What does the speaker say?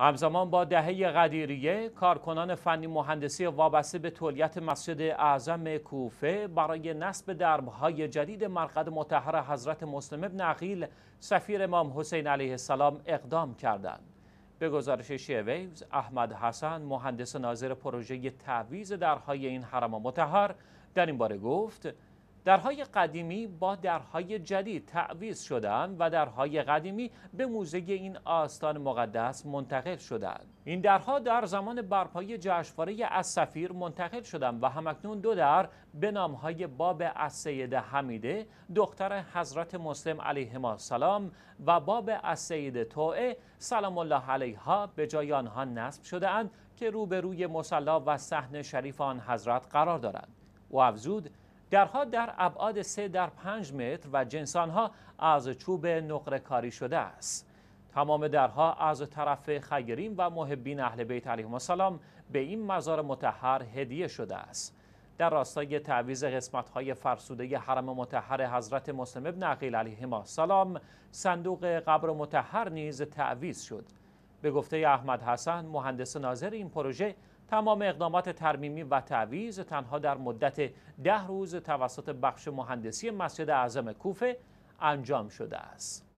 همزمان با دهه قدیریه کارکنان فنی مهندسی وابسته به تولیت مسجد اعظم کوفه برای نصب دربهای جدید مرقد متحر حضرت مسلم ابن عقیل سفیر امام حسین علیه السلام اقدام کردند. به گزارش شیویوز احمد حسن مهندس ناظر پروژه تعویز درهای این حرم متحر در این باره گفت درهای قدیمی با درهای جدید تعویض شدند و درهای قدیمی به موزه این آستان مقدس منتقل شدند. این درها در زمان برپایی جشنواره سفیر منتقل شدند و همکنون دو در به نامهای باب سید حمیده دختر حضرت مسلم ما سلام و باب سید توعه سلام الله علیها به جای آنها نصب شدهاند که روبروی مسلا و صحن شریف آن حضرت قرار دارند. و افزود درها در ابعاد 3 در 5 متر و جنسانها از چوب نقره کاری شده است تمام درها از طرف خیرین و محبین اهل بیت علیهم السلام به این مزار متحر هدیه شده است در راستای تعویز قسمت های فرسوده حرم متحر حضرت مسلم ابن عقیل علیه السلام صندوق قبر متحر نیز تعویز شد به گفته احمد حسن مهندس ناظر این پروژه تمام اقدامات ترمیمی و تعویز تنها در مدت ده روز توسط بخش مهندسی مسجد اعظم کوفه انجام شده است.